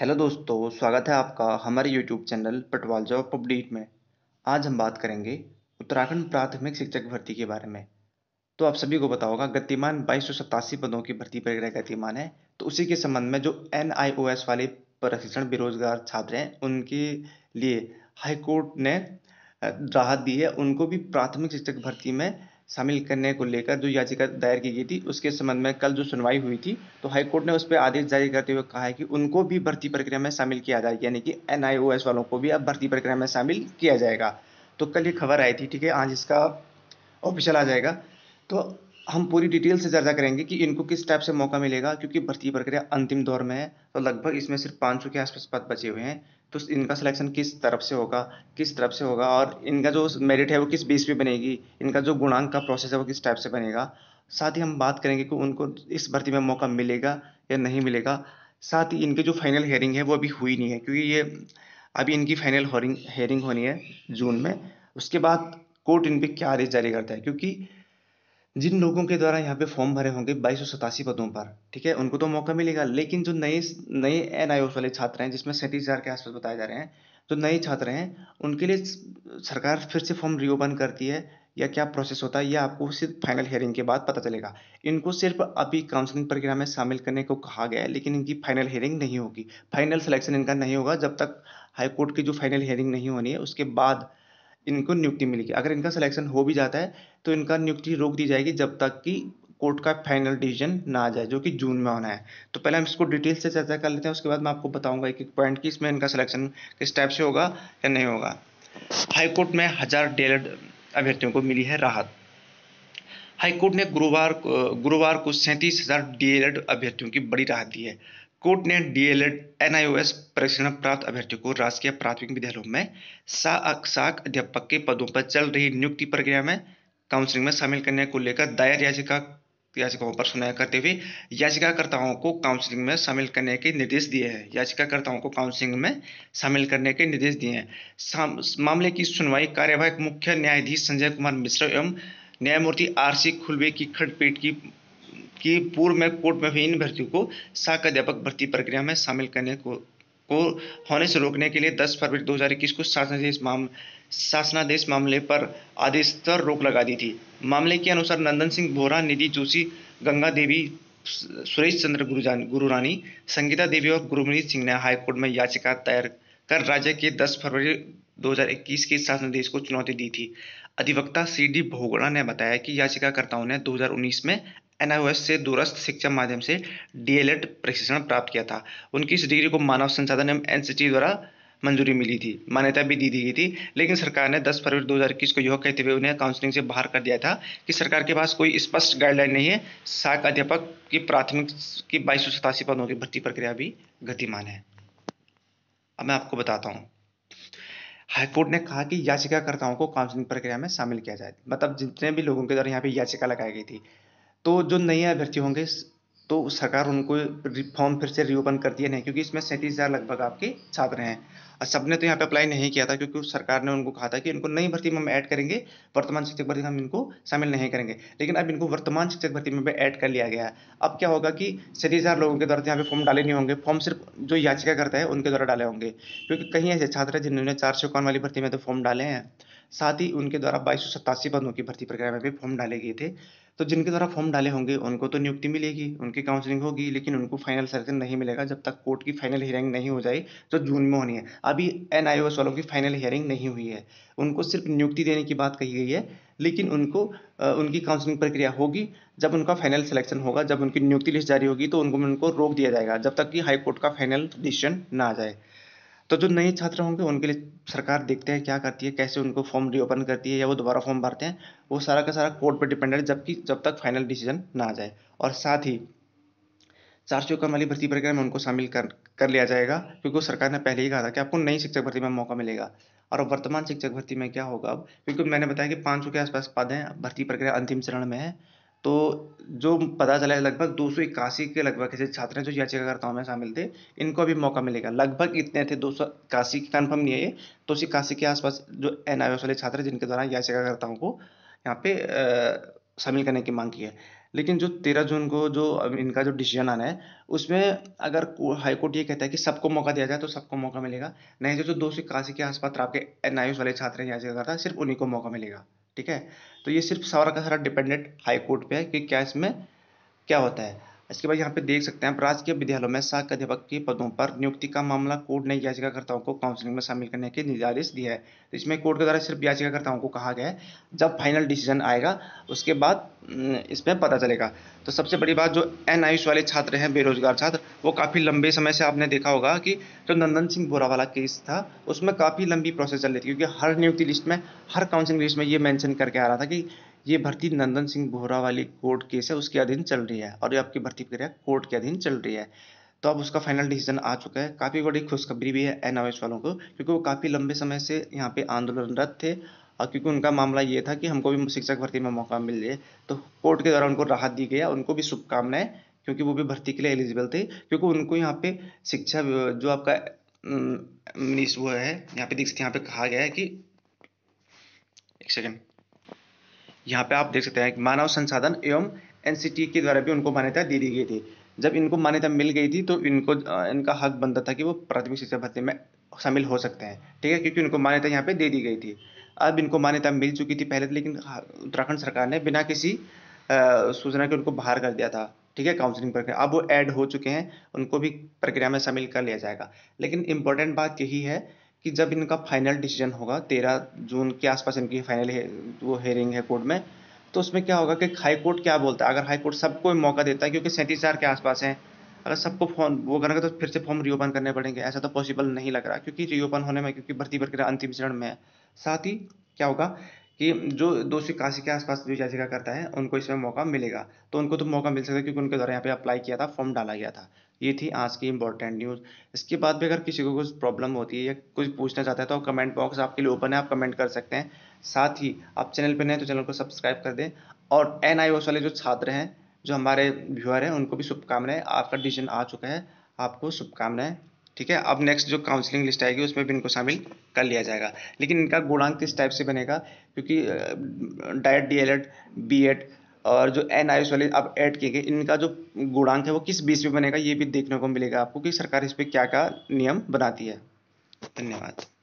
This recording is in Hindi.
हेलो दोस्तों स्वागत है आपका हमारे YouTube channel Patwal job update में आज हम बात करेंगे उत्तराखंड प्राथमिक शिक्षक भर्ती के बारे में तो आप सभी को पता होगा गतिमान बाईस पदों की भर्ती प्रक्रिया गतिमान है तो उसी के संबंध में जो एन वाले प्रशिक्षण बेरोजगार छात्र हैं उनके लिए हाईकोर्ट ने राहत दी है उनको भी प्राथमिक शिक्षक भर्ती में शामिल करने को लेकर जो याचिका दायर की गई थी उसके संबंध में कल जो सुनवाई हुई थी तो हाईकोर्ट ने उस पर आदेश जारी करते हुए कहा है कि उनको भी भर्ती प्रक्रिया में शामिल किया जाए यानी कि एन वालों को भी अब भर्ती प्रक्रिया में शामिल किया जाएगा तो कल ये खबर आई थी ठीक है आज इसका ऑफिशियल आ जाएगा तो हम पूरी डिटेल से चर्चा करेंगे कि इनको किस टाइप से मौका मिलेगा क्योंकि भर्ती प्रक्रिया अंतिम दौर में है तो लगभग इसमें सिर्फ पाँच सौ के आसपास पद बचे हुए हैं तो इनका सिलेक्शन किस तरफ से होगा किस तरफ से होगा और इनका जो मेरिट है वो किस बेस पे बनेगी इनका जो गुणांक का प्रोसेस है वो किस टाइप से बनेगा साथ ही हम बात करेंगे कि उनको इस भर्ती में मौका मिलेगा या नहीं मिलेगा साथ ही इनकी जो फाइनल हेयरिंग है वो अभी हुई नहीं है क्योंकि ये अभी इनकी फाइनल हेयरिंग होनी है जून में उसके बाद कोर्ट इन पर क्या आदेश जारी करता है क्योंकि जिन लोगों के द्वारा यहाँ पे फॉर्म भरे होंगे बाईस सौ सतासी पदों पर ठीक है उनको तो मौका मिलेगा लेकिन जो नए नए एन आई वाले छात्र हैं जिसमें सैंतीस हज़ार के आसपास बताए जा रहे हैं जो नए छात्र हैं उनके लिए सरकार फिर से फॉर्म रीओपन करती है या क्या प्रोसेस होता है यह आपको सिर्फ फाइनल हेयरिंग के बाद पता चलेगा इनको सिर्फ अभी काउंसलिंग प्रक्रिया में शामिल करने को कहा गया है लेकिन इनकी फाइनल हेयरिंग नहीं होगी फाइनल सिलेक्शन इनका नहीं होगा जब तक हाईकोर्ट की जो फाइनल हेयरिंग नहीं होनी है उसके बाद इनको नियुक्ति मिलेगी अगर इनका सिलेक्शन हो भी जाता है तो इनका नियुक्ति रोक दी जाएगी जब तक कि कोर्ट का फाइनल डिसीजन ना आ जाए जो कि जून में होना है तो पहले हम इसको डिटेल से चर्चा कर लेते हैं उसके बाद मैं आपको बताऊंगा एक एक पॉइंट कि इसमें इनका सिलेक्शन किस टाइप से होगा या नहीं होगा हाईकोर्ट में हज़ार डेढ़ अभ्यर्थियों को मिली है राहत हाईकोर्ट ने गुरुवार गुरुवार को सैंतीस हज़ार डीएलएड अभ्यर्थियों की बड़ी राहत दी है कोर्ट ने डीएलएड एनआईओएस प्रशिक्षण प्राप्त अभ्यर्थियों को राजकीय प्राथमिक विद्यालयों में साक अध्यापक के पदों पर चल रही नियुक्ति प्रक्रिया में काउंसलिंग में शामिल करने को लेकर दायर याचिका याचिकाओं पर सुनाया करते हुए याचिकाकर्ताओं को काउंसलिंग में शामिल करने के निर्देश दिए हैं याचिकाकर्ताओं को काउंसलिंग में शामिल करने के निर्देश दिए हैं मामले की सुनवाई कार्यवाहक मुख्य न्यायाधीश संजय कुमार मिश्रा एवं न्यायमूर्ति आर सी खुलबे की खंडपीठ की कि पूर्व में कोर्ट में हुई इन भर्तियों को शाखा अध्यापक भर्ती प्रक्रिया में शामिल करने को को होने से रोकने के लिए 10 फरवरी 2021 को शासनादेश मामले शासनादेश मामले पर आदेश पर रोक लगा दी थी मामले के अनुसार नंदन सिंह भोरा निधि जोशी गंगा देवी सुरेश चंद्र गुरुजान रानी संगीता देवी और गुरुमनीत सिंह ने हाईकोर्ट में याचिका दायर कर राज्य के 10 फरवरी 2021 के शासनादेश को चुनौती दी थी अधिवक्ता सी डी भोगड़ा ने बताया कि याचिकाकर्ताओं ने 2019 में एनआईओएस से दूरस्थ शिक्षा माध्यम से डीएलएड प्रशिक्षण प्राप्त किया था उनकी इस डिग्री को मानव संसाधन एवं एनसीटी द्वारा मंजूरी मिली थी मान्यता भी दी दी गई थी लेकिन सरकार ने 10 फरवरी 2021 को यह कहते हुए उन्हें काउंसलिंग से बाहर कर दिया था कि सरकार के पास कोई स्पष्ट गाइडलाइन नहीं है सहायक अध्यापक की प्राथमिक की बाईस सौ पदों की भर्ती प्रक्रिया भी गतिमान है अब मैं आपको बताता हूँ हाईकोर्ट ने कहा कि याचिकाकर्ताओं को काउंसलिंग प्रक्रिया में शामिल किया जाए मतलब जितने भी लोगों के द्वारा यहाँ पे याचिका लगाई गई थी तो जो नए अभ्यर्थी होंगे तो सरकार उनको फॉर्म फिर से रीओपन करती है नहीं क्योंकि इसमें सैंतीस हज़ार लगभग आपके छात्र हैं और सबने तो यहाँ पे अप्लाई नहीं किया था क्योंकि सरकार ने उनको कहा था कि इनको नई भर्ती में हम ऐड करेंगे वर्तमान शिक्षक भर्ती में हम इनको शामिल नहीं करेंगे लेकिन अब इनको वर्तमान शिक्षक भर्ती में भी ऐड कर लिया गया है अब क्या होगा कि सैंतीस हज़ार लोगों के द्वारा तो यहाँ पे फॉर्म डाले नहीं होंगे फॉर्म सिर्फ जो याचिका करता है उनके द्वारा डाले होंगे क्योंकि कहीं ऐसे छात्र हैं जिन्होंने चार सौ वाली भर्ती में तो फॉर्म डाले हैं साथ ही उनके द्वारा बाईस सौ पदों की भर्ती प्रक्रिया में भी फॉर्म डाले गए थे तो जिनके द्वारा फॉर्म डाले होंगे उनको तो नियुक्ति मिलेगी उनकी काउंसलिंग होगी लेकिन उनको फाइनल सेलेक्शन नहीं मिलेगा जब तक कोर्ट की फाइनल हियरिंग नहीं हो जाए जो जून में होनी है अभी एन आई वालों की फाइनल हियरिंग नहीं हुई है उनको सिर्फ नियुक्ति देने की बात कही गई है लेकिन उनको उनकी काउंसलिंग प्रक्रिया होगी जब उनका फाइनल सिलेक्शन होगा जब उनकी नियुक्ति लिस्ट जारी होगी तो उनको उनको रोक दिया जाएगा जब तक कि हाई कोर्ट का फाइनल डिसीजन ना आ जाए तो जो नए छात्र होंगे उनके लिए सरकार देखते हैं क्या करती है कैसे उनको फॉर्म रीओपन करती है या वो दोबारा फॉर्म भरते हैं वो सारा का सारा कोर्ट पर डिपेंडेंट है जबकि जब तक फाइनल डिसीजन ना आ जाए और साथ ही चार सौ कम वाली भर्ती प्रक्रिया में उनको शामिल कर कर लिया जाएगा क्योंकि सरकार ने पहले ही कहा था कि आपको नई शिक्षक भर्ती में मौका मिलेगा और वर्तमान शिक्षक भर्ती में क्या होगा अब क्योंकि मैंने बताया कि पाँच सौ के आसपास पद हैं भर्ती प्रक्रिया अंतिम चरण में है तो जो पता चला है लगभग दो सौ इक्यासी के लगभग ऐसे छात्र हैं जो याचिकाकर्ताओं में शामिल थे इनको भी मौका मिलेगा लगभग इतने थे दो सौ इक्यासी कन्फर्म नहीं है ये दो सौ इक्यासी के आसपास जो एन आई वाले छात्र हैं जिनके द्वारा याचिकाकर्ताओं को यहाँ पे शामिल करने की मांग की है लेकिन जो तेरह जून को जो इनका जो डिसीजन आना है उसमें अगर हाईकोर्ट ये कहता है कि सबको मौका दिया जाए तो सबको मौका मिलेगा नहीं जो तो जो दो सौ इक्यासी के आसपास आपके एन वाले छात्र हैं याचिकाकर्ता सिर्फ उन्हीं को मौका मिलेगा ठीक है तो ये सिर्फ सारा का सारा डिपेंडेंट हाई कोर्ट पे है कि क्या इसमें क्या होता है इसके बाद यहाँ पे देख सकते हैं राजकीय विद्यालयों में सहायक अध्यापक के पदों पर नियुक्ति का मामला कोर्ट ने याचिकाकर्ताओं को काउंसलिंग में शामिल करने के निर्देश दिया है तो इसमें कोर्ट के द्वारा सिर्फ याचिकाकर्ताओं को कहा गया है जब फाइनल डिसीजन आएगा उसके बाद हम्म, इसमें पता चलेगा तो सबसे बड़ी बात जो एन वाले छात्र हैं बेरोजगार छात्र वो काफ़ी लंबे समय से आपने देखा होगा कि जो नंदन सिंह वाला केस था उसमें काफ़ी लंबी प्रोसेस चल रही थी क्योंकि हर नियुक्ति लिस्ट में हर काउंसिलिंग लिस्ट में ये मेंशन करके आ रहा था कि ये भर्ती नंदन सिंह बोरा वाली कोर्ट केस है उसके अधीन चल रही है और ये आपकी भर्ती प्रक्रिया कोर्ट के अधीन चल रही है तो अब उसका फाइनल डिसीजन आ चुका है काफ़ी बड़ी खुशखबरी भी है एन वालों को क्योंकि वो काफ़ी लंबे समय से यहाँ पे आंदोलनरत थे और क्योंकि उनका मामला ये था कि हमको भी शिक्षक भर्ती में मौका मिल जाए तो कोर्ट के द्वारा उनको राहत दी गई है उनको भी शुभकामनाएं क्योंकि वो भी भर्ती के लिए एलिजिबल थे क्योंकि उनको यहाँ पे शिक्षा जो आपका मिनिस्ट वो है यहाँ पे देख सकते हैं यहाँ पे कहा गया है कि एक सेकेंड यहाँ पे आप देख सकते हैं मानव संसाधन एवं एनसीटी के द्वारा भी उनको मान्यता दे दी गई थी जब इनको मान्यता मिल गई थी तो इनको इनका हक बनता था कि वो प्राथमिक शिक्षा भर्ती में शामिल हो सकते हैं ठीक है क्योंकि उनको मान्यता यहाँ पे दे दी गई थी अब इनको मान्यता मिल चुकी थी पहले लेकिन हाँ, उत्तराखंड सरकार ने बिना किसी सूचना के उनको बाहर कर दिया था ठीक है काउंसलिंग प्रक्रिया अब वो ऐड हो चुके हैं उनको भी प्रक्रिया में शामिल कर लिया जाएगा लेकिन इम्पोर्टेंट बात यही है कि जब इनका फाइनल डिसीजन होगा तेरह जून के आसपास इनकी फाइनल हे, वो हेयरिंग है कोर्ट में तो उसमें क्या होगा कि हाई कोर्ट क्या बोलता है अगर हाई कोर्ट सबको मौका देता है क्योंकि सैंतीस हज़ार के आसपास हैं अगर सबको फॉर्म वो करेंगे तो फिर से फॉर्म रीओपन करने पड़ेंगे ऐसा तो पॉसिबल नहीं लग रहा क्योंकि रीओपन होने में क्योंकि भर्ती प्रक्रिया अंतिम चरण में है साथ ही क्या होगा कि जो दोषी काशी के आसपास जो याचिका करता है उनको इसमें मौका मिलेगा तो उनको तो मौका मिल सकता है क्योंकि उनके द्वारा यहाँ पे अप्लाई किया था फॉर्म डाला गया था ये थी आज की इंपॉर्टेंट न्यूज़ इसके बाद भी अगर किसी को कुछ प्रॉब्लम होती है या कुछ पूछना चाहता है तो कमेंट बॉक्स आपके लिए ओपन है आप कमेंट कर सकते हैं साथ ही आप चैनल पर नए तो चैनल को सब्सक्राइब कर दें और एन वाले जो छात्र हैं जो हमारे व्यूअर हैं उनको भी शुभकामनाएं आपका डिसीजन आ चुका है आपको शुभकामनाएं ठीक है अब नेक्स्ट जो काउंसलिंग लिस्ट आएगी उसमें भी इनको शामिल कर लिया जाएगा लेकिन इनका गुणांक किस टाइप से बनेगा क्योंकि DIET D El Ed B Ed और जो एन आई वाले अब ऐड किए गए इनका जो गुणांक है वो किस बीच पे बनेगा ये भी देखने को मिलेगा आपको कि सरकार इस पर क्या क्या नियम बनाती है धन्यवाद